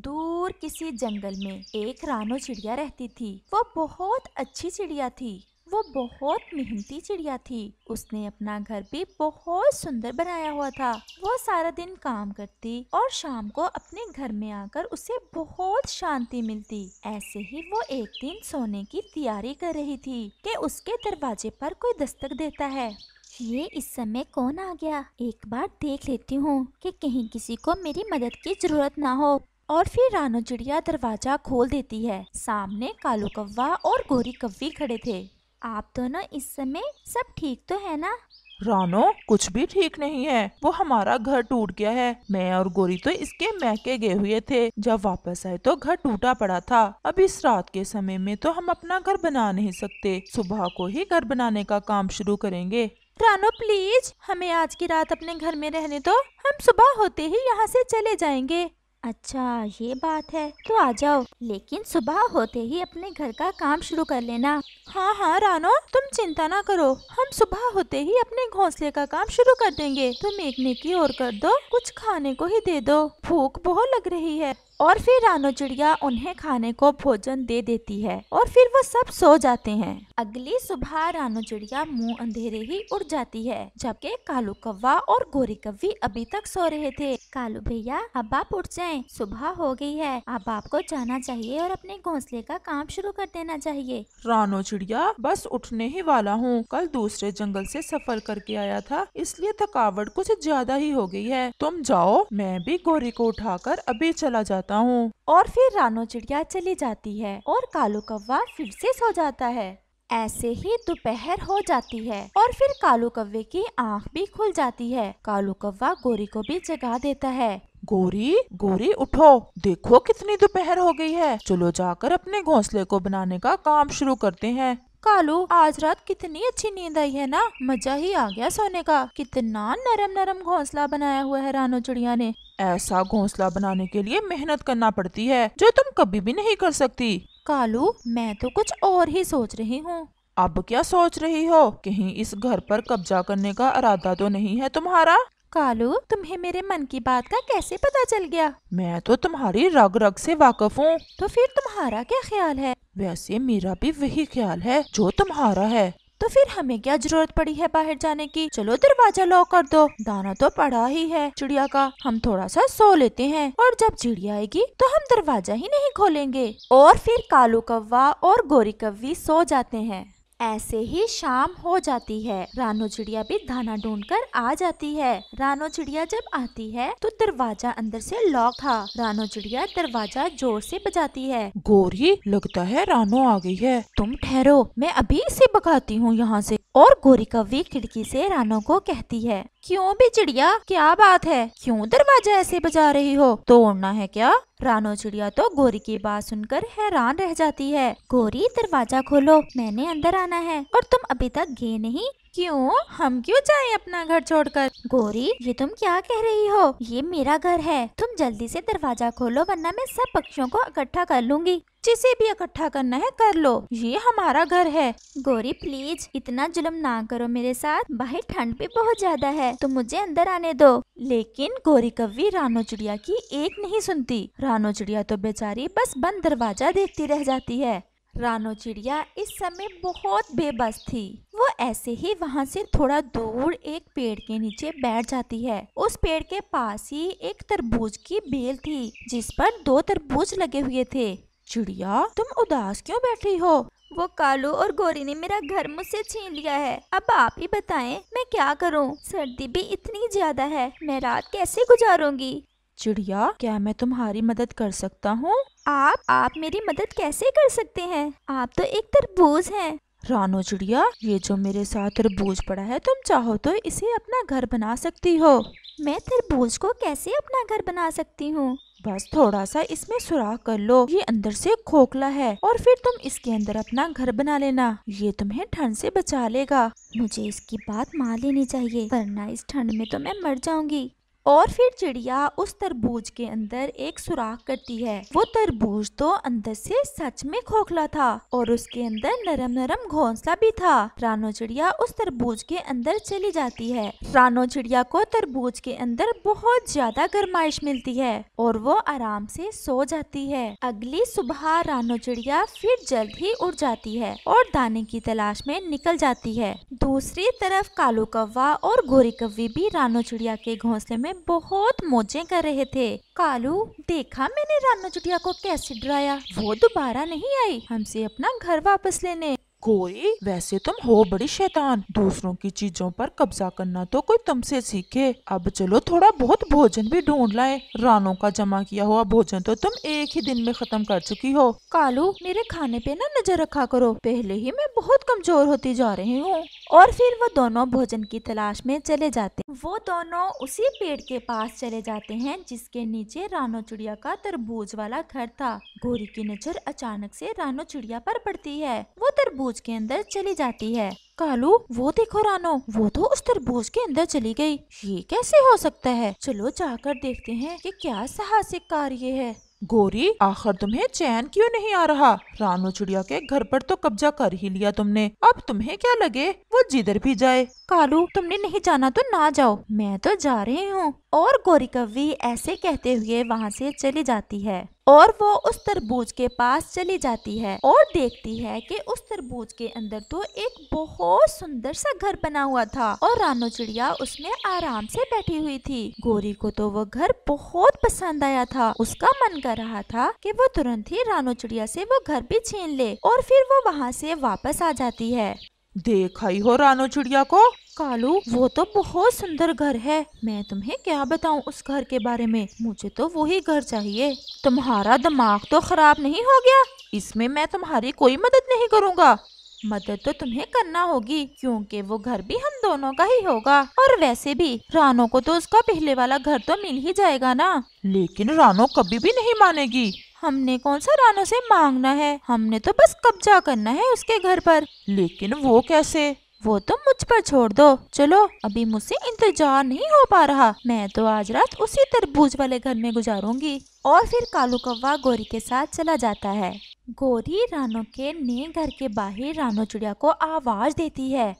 दूर किसी जंगल में एक रानो चिड़िया रहती थी वो बहुत अच्छी चिड़िया थी वो बहुत मेहनती चिड़िया थी उसने अपना घर भी बहुत सुंदर बनाया हुआ था वो सारा दिन काम करती और शाम को अपने घर में आकर उसे बहुत शांति मिलती ऐसे ही वो एक दिन सोने की तैयारी कर रही थी कि उसके दरवाजे पर कोई दस्तक देता है ये इस समय कौन आ गया एक बार देख लेती हूँ कि कहीं किसी को मेरी मदद की जरूरत ना हो और फिर रानो चिड़िया दरवाजा खोल देती है सामने कालू कौवा और गोरी कव्वी खड़े थे आप दोनों इस समय सब ठीक तो है ना रानो कुछ भी ठीक नहीं है वो हमारा घर टूट गया है मैं और गोरी तो इसके महके गए हुए थे जब वापस आए तो घर टूटा पड़ा था अब इस रात के समय में तो हम अपना घर बना नहीं सकते सुबह को ही घर बनाने का काम शुरू करेंगे रानो प्लीज हमें आज की रात अपने घर में रहने दो हम सुबह होते ही यहाँ से चले जाएंगे अच्छा ये बात है तो आ जाओ लेकिन सुबह होते ही अपने घर का काम शुरू कर लेना हाँ हाँ रानो तुम चिंता ना करो हम सुबह होते ही अपने घोंसले का काम शुरू कर देंगे तुम एक ने की कर दो कुछ खाने को ही दे दो भूख बहुत लग रही है और फिर रानो चिड़िया उन्हें खाने को भोजन दे देती है और फिर वो सब सो जाते हैं अगली सुबह रानो चिड़िया मुंह अंधेरे ही उड़ जाती है जबकि कालू कौवा और गोरी कव्वी अभी तक सो रहे थे कालू भैया अब आप उठ जाए सुबह हो गई है अब आपको जाना चाहिए और अपने घोंसले का काम शुरू कर देना चाहिए रानो चिड़िया बस उठने ही वाला हूँ कल दूसरे जंगल से सफर करके आया था इसलिए थकावट कुछ ज्यादा ही हो गई है तुम जाओ मैं भी गोरी को उठाकर अभी चला जाता करता हूँ और फिर रानो चिड़िया चली जाती है और कालू कौवा फिर से सो जाता है ऐसे ही दोपहर हो जाती है और फिर कालू कव्वे की आंख भी खुल जाती है कालू कौवा गोरी को भी जगा देता है गोरी गोरी उठो देखो कितनी दोपहर हो गई है चलो जाकर अपने घोंसले को बनाने का काम शुरू करते हैं कालू आज रात कितनी अच्छी नींद आई है ना मजा ही आ गया सोने का कितना नरम नरम घोंसला बनाया हुआ है रानो चिड़िया ने ऐसा घोंसला बनाने के लिए मेहनत करना पड़ती है जो तुम कभी भी नहीं कर सकती कालू मैं तो कुछ और ही सोच रही हूँ अब क्या सोच रही हो कहीं इस घर पर कब्जा करने का इरादा तो नहीं है तुम्हारा कालू तुम्हें मेरे मन की बात का कैसे पता चल गया मैं तो तुम्हारी रग रग से वाकिफ हूँ तो फिर तुम्हारा क्या ख्याल है वैसे मेरा भी वही ख्याल है जो तुम्हारा है तो फिर हमें क्या जरूरत पड़ी है बाहर जाने की चलो दरवाजा लॉक कर दो दाना तो पड़ा ही है चिड़िया का हम थोड़ा सा सो लेते हैं और जब चिड़िया आएगी तो हम दरवाजा ही नहीं खोलेंगे और फिर कालू कव्वा और गोरी कवी सो जाते हैं ऐसे ही शाम हो जाती है रानो चिड़िया भी दाना ढूंढ कर आ जाती है रानो चिड़िया जब आती है तो दरवाजा अंदर से लॉक था रानो चिड़िया दरवाजा जोर से बजाती है गोरी लगता है रानो आ गई है तुम ठहरो मैं अभी इसे भगाती हूँ यहाँ से और गोरी कव्वी खिड़की से रानो को कहती है क्यों भी चिड़िया क्या बात है क्यों दरवाजा ऐसे बजा रही हो तोड़ना है क्या रानो चिड़िया तो गोरी की बात सुनकर हैरान रह जाती है गोरी दरवाजा खोलो मैंने अंदर आना है और तुम अभी तक गए नहीं क्यों हम क्यों जाए अपना घर छोड़कर गोरी ये तुम क्या कह रही हो ये मेरा घर है तुम जल्दी से दरवाजा खोलो वरना मैं सब पक्षियों को इकट्ठा कर लूंगी जिसे भी इकट्ठा करना है कर लो ये हमारा घर है गोरी प्लीज इतना जुलम ना करो मेरे साथ बाहर ठंड भी बहुत ज्यादा है तुम मुझे अंदर आने दो लेकिन गोरी कवि रानो चिड़िया की एक नहीं सुनती रानो चिड़िया तो बेचारी बस बंद दरवाजा देखती रह जाती है रानो चिड़िया इस समय बहुत बेबस थी वो ऐसे ही वहाँ से थोड़ा दूर एक पेड़ के नीचे बैठ जाती है उस पेड़ के पास ही एक तरबूज की बेल थी जिस पर दो तरबूज लगे हुए थे चिड़िया तुम उदास क्यों बैठी हो वो कालू और गोरी ने मेरा घर मुझसे छीन लिया है अब आप ही बताएं मैं क्या करूं? सर्दी भी इतनी ज्यादा है मैं रात कैसे गुजारूंगी चिड़िया क्या मैं तुम्हारी मदद कर सकता हूँ आप आप मेरी मदद कैसे कर सकते हैं आप तो एक तरबूज हैं रानो चिड़िया ये जो मेरे साथ तरबूज पड़ा है तुम चाहो तो इसे अपना घर बना सकती हो मैं तरबूज को कैसे अपना घर बना सकती हूँ बस थोड़ा सा इसमें सुराख कर लो ये अंदर से खोखला है और फिर तुम इसके अंदर अपना घर बना लेना ये तुम्हें ठंड से बचा लेगा मुझे इसकी बात मान लेनी चाहिए वरना इस ठंड में तो मैं मर जाऊंगी और फिर चिड़िया उस तरबूज के अंदर एक सुराख करती है वो तरबूज तो अंदर से सच में खोखला था और उसके अंदर नरम नरम घोंसला भी था रानो चिड़िया उस तरबूज के अंदर चली जाती है रानो चिड़िया को तरबूज के अंदर बहुत ज्यादा गर्माइश मिलती है और वो आराम से सो जाती है अगली सुबह रानो चिड़िया फिर जल्द ही उड़ जाती है और दाने की तलाश में निकल जाती है दूसरी तरफ कालू कौवा और घोरी कौवी भी रानो चिड़िया के घोंसले में में बहुत मोजे कर रहे थे कालू देखा मैंने रानू चुटिया को कैसे डराया वो दोबारा नहीं आई हमसे अपना घर वापस लेने कोई वैसे तुम हो बड़ी शैतान दूसरों की चीजों पर कब्जा करना तो कोई तुमसे सीखे अब चलो थोड़ा बहुत भोजन भी ढूंढ लाए रानों का जमा किया हुआ भोजन तो तुम एक ही दिन में खत्म कर चुकी हो कालू मेरे खाने पे ना नजर रखा करो पहले ही मैं बहुत कमजोर होती जा रही हूँ और फिर वो दोनों भोजन की तलाश में चले जाते वो दोनों उसी पेड़ के पास चले जाते हैं जिसके नीचे रानो चिड़िया का तरबूज वाला घर था गोरी की नजर अचानक से रानो चिड़िया पर पड़ती है वो तरबूज के अंदर चली जाती है कालू वो देखो रानो वो तो उस तरबूज के अंदर चली गई ये कैसे हो सकता है चलो जाकर देखते हैं कि क्या साहसिक कार्य है गोरी आखिर तुम्हें चैन क्यों नहीं आ रहा रानो चिड़िया के घर पर तो कब्जा कर ही लिया तुमने अब तुम्हें क्या लगे वो जिधर भी जाए कालू तुमने नहीं जाना तो ना जाओ मैं तो जा रही हूँ और गोरी कवि ऐसे कहते हुए वहाँ से चली जाती है और वो उस तरबूज के पास चली जाती है और देखती है कि उस तरबूज के अंदर तो एक बहुत सुंदर सा घर बना हुआ था और रानो चिड़िया उसमें आराम से बैठी हुई थी गोरी को तो वो घर बहुत पसंद आया था उसका मन कर रहा था कि वो तुरंत ही रानो चिड़िया से वो घर भी छीन ले और फिर वो वहाँ से वापस आ जाती है देखा ही हो रानो चिड़िया को कालू वो तो बहुत सुंदर घर है मैं तुम्हें क्या बताऊं उस घर के बारे में मुझे तो वही घर चाहिए तुम्हारा दिमाग तो खराब नहीं हो गया इसमें मैं तुम्हारी कोई मदद नहीं करूँगा मदद तो तुम्हें करना होगी क्योंकि वो घर भी हम दोनों का ही होगा और वैसे भी रानो को तो उसका पहले वाला घर तो मिल ही जाएगा ना लेकिन रानो कभी भी नहीं मानेगी हमने कौन सा रानो से मांगना है हमने तो बस कब्जा करना है उसके घर पर लेकिन वो कैसे वो तो मुझ पर छोड़ दो चलो अभी मुझसे इंतजार नहीं हो पा रहा मैं तो आज रात उसी तरबूज वाले घर में गुजारूंगी और फिर कालू कौवा गौरी के साथ चला जाता है गौरी रानो के नए घर के बाहर रानो चिड़िया को आवाज देती है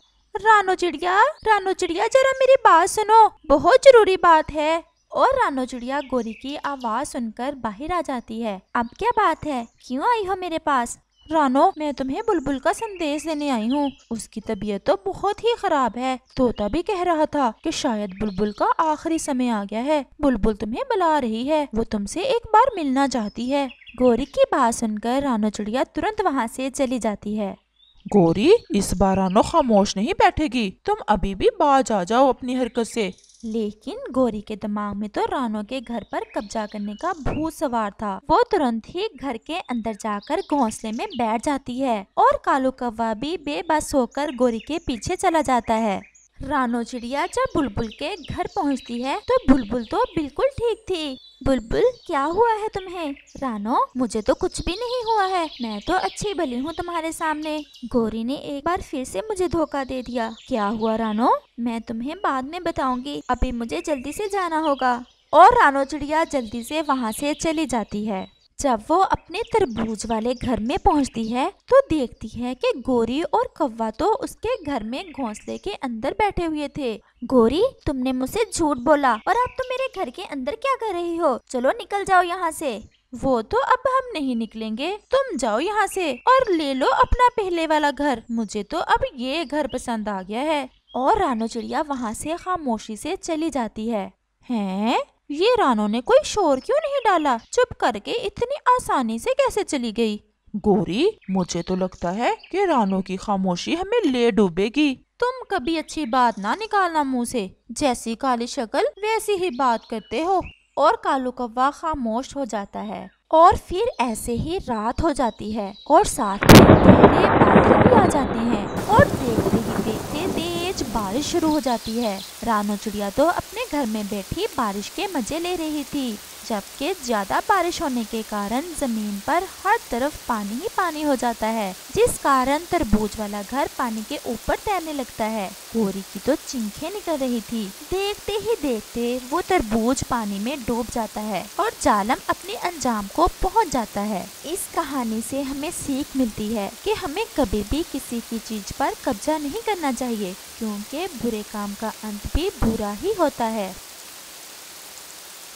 रानो चिड़िया रानो चिड़िया जरा मेरी बात सुनो बहुत जरूरी बात है और रानो चिड़िया गोरी की आवाज़ सुनकर बाहर आ जाती है अब क्या बात है क्यों आई हो मेरे पास रानो मैं तुम्हें बुलबुल का संदेश देने आई हूँ उसकी तबीयत तो बहुत ही खराब है तोता भी कह रहा था कि शायद बुलबुल का आखिरी समय आ गया है बुलबुल तुम्हें बुला रही है वो तुमसे एक बार मिलना चाहती है गोरी की बात सुनकर रानो चिड़िया तुरंत वहाँ से चली जाती है गोरी इस बार रानो खामोश नहीं बैठेगी तुम अभी भी बाज आ जाओ अपनी हरकत से लेकिन गौरी के दिमाग में तो रानो के घर पर कब्जा करने का भूत सवार था वो तुरंत ही घर के अंदर जाकर घोंसले में बैठ जाती है और कालू कौवा भी बेबस होकर गौरी के पीछे चला जाता है रानो चिड़िया जब बुलबुल के घर पहुंचती है तो बुलबुल तो बिल्कुल ठीक थी बुलबुल क्या हुआ है तुम्हें रानो मुझे तो कुछ भी नहीं हुआ है मैं तो अच्छी भली हूँ तुम्हारे सामने गोरी ने एक बार फिर से मुझे धोखा दे दिया क्या हुआ रानो मैं तुम्हें बाद में बताऊंगी अभी मुझे जल्दी से जाना होगा और रानो चिड़िया जल्दी से वहाँ से चली जाती है जब वो अपने तरबूज वाले घर में पहुंचती है तो देखती है कि गोरी और कौवा तो उसके घर में घोंसले के अंदर बैठे हुए थे गोरी तुमने मुझसे झूठ बोला और अब तुम तो मेरे घर के अंदर क्या कर रही हो चलो निकल जाओ यहाँ से वो तो अब हम नहीं निकलेंगे तुम जाओ यहाँ से और ले लो अपना पहले वाला घर मुझे तो अब ये घर पसंद आ गया है और रानो चिड़िया वहाँ से खामोशी से चली जाती है हैं ये रानो ने कोई शोर क्यों नहीं डाला चुप करके इतनी आसानी से कैसे चली गई गोरी मुझे तो लगता है कि रानो की खामोशी हमें ले डूबेगी तुम कभी अच्छी बात ना निकालना मुँह से जैसी काली शक्ल वैसी ही बात करते हो और कालू कौवा खामोश हो जाता है और फिर ऐसे ही रात हो जाती है और साथ में बादल भी आ जाते हैं शुरू हो जाती है रानो चिड़िया तो अपने घर में बैठी बारिश के मजे ले रही थी जबकि ज़्यादा बारिश होने के कारण ज़मीन पर हर तरफ पानी ही पानी हो जाता है जिस कारण तरबूज वाला घर पानी के ऊपर तैरने लगता है गोरी की तो चिंखे निकल रही थी देखते ही देखते वो तरबूज पानी में डूब जाता है और जालम अपने अंजाम को पहुंच जाता है इस कहानी से हमें सीख मिलती है कि हमें कभी भी किसी की चीज पर कब्जा नहीं करना चाहिए क्योंकि बुरे काम का अंत भी बुरा ही होता है